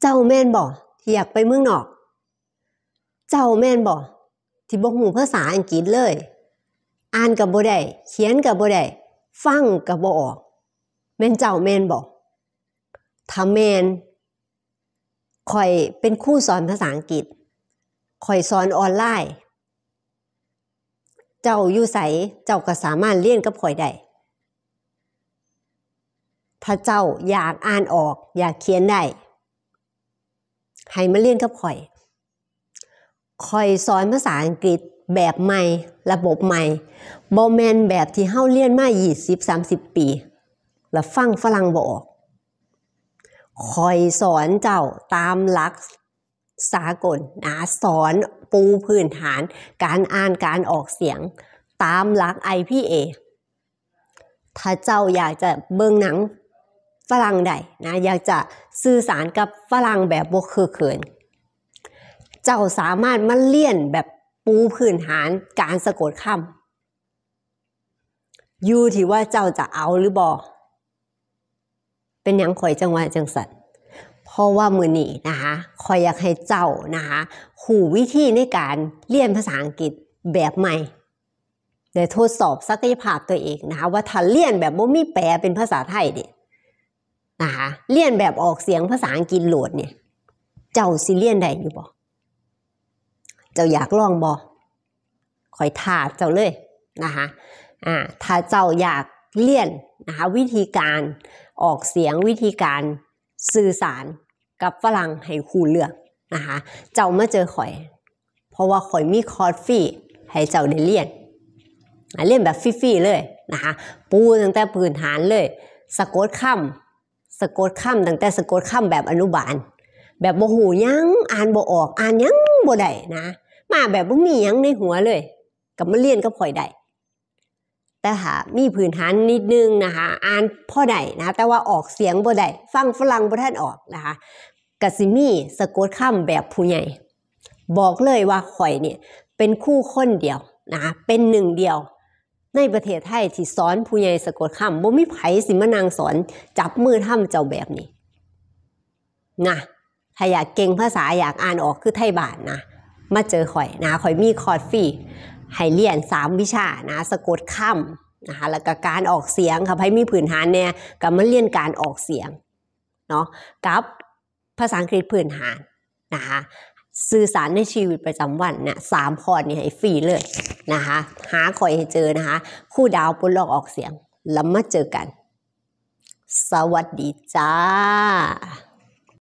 เจ้าแม่นบอกอยากไปเมืองนอก เจ้าแม่นบอกที่บ่หูภาษาอังกฤษเลย อ่านกับบ่ได้ เขียนกับบ่ได้ ฟังกับบออกแม่นเจ้าแม่นบอถ้าแม่นคอยเป็นคู่สอนภาษาอังกฤษคอยสอนออนไลน์ เจ้าอยู่ใสเจ้าก็สามารถเรียน กับข่อยได้ถ้าเจ้าอยากอ่านออกอยากเขียนได้ให้มาเรียนกับข่อย ข่อยสอนภาษาอังกฤษแบบใหม่ระบบใหม่บอแมนแบบที่เฮ้าเรียนมา20 30 ปี แล้วฟังฝรั่งบออกคอยสอนเจ้าตามหลักสากลนะสอนปูพื้นฐาน การอ่านการออกเสียง ตามหลัก IPA ถ้าเจ้าอยากจะเบิ่งหนังฝรั่งใดนะอยากจะสื่อสารกับฝรั่งแบบบกคือเขินเจ้าสามารถมาเลี่ยนแบบปูพื้นฐานการสะกดคำอยู่ที่ว่าเจ้าจะเอาหรือบอ เป็นอย่างข่อยจังหวะจังสันเพราะว่ามือนี่นะคะคอยอยากให้เจ้านะคะขู่วิธีในการเรียนภาษาอังกฤษแบบใหม่ได้ทดสอบศักยภาพตัวเองนะคะว่าถ้าเรียนแบบบ่มีแปลเป็นภาษาไทยเนี่ยนะคะเลี่ยนแบบออกเสียงภาษาอังกฤษโหลดเนี่ย เจ้าซีเลียนได้อยู่บ่เจ้าอยากลองบ่คอยถาเจ้าเลยนะคะอ่าถ้าเจ้าอยากเลี่ยนนะคะวิธีการออกเสียงวิธีการสื่อสารกับฝรั่งให้คูเลือกนะคะเจ้ามาเจอข่อย เพราะว่าข่อยมีคอร์สฟรีให้เจ้าได้เรียนเรียนแบบฟรีๆเลยนะคะปูตั้งแต่พื้นฐานเลยสะกดคำสะกดคำตั้งแต่สะกดคำแบบอนุบาล แบบโ่หูยังอ่านบ่ออก อ่านยังบ่ได้นะมาแบบบ่มียังในหัวเลยกับมาเรียนก็พอยได้แต่หามีพื้นฐานนิดนึงนะคะอ่านพ่อได้นะแต่ว่าออกเสียงบ่ได้ฟังฝรั่งบ่ท่านออกนะคะกสิมีสะกดคำแบบผู้ใหญ่ บอกเลยว่าข่อยเนี่ยเป็นคู่คนเดียวนะเป็นหนึ่งเดียวในประเทศไทยที่สอนผู้ใหญ่สะกดคำบ่มีไผสิมานางสอนจับมือท่ำเจ้าแบบนี้นะถ้าอยากเก่งภาษาอยากอ่านออกคือไทยบาทนะ มาเจอข่อยนะข่อยมีคอร์สฟรีให้เรียนสามวิชานะสะกดคำนะคะแล้วก็การออกเสียงค่ะให้มีพื้นฐานเนี่ยกับมาเรียนการออกเสียงเนาะกับภาษาอังกฤษพื้นฐานนะคะสื่อสารในชีวิตประจำวันเนี่ยสามพอรนี่ให้ฟรีเลยนะคะ หาคอยให้เจอนะคะ คู่ดาวปุลลอกออกเสียง แล้วมาเจอกัน สวัสดีจ้า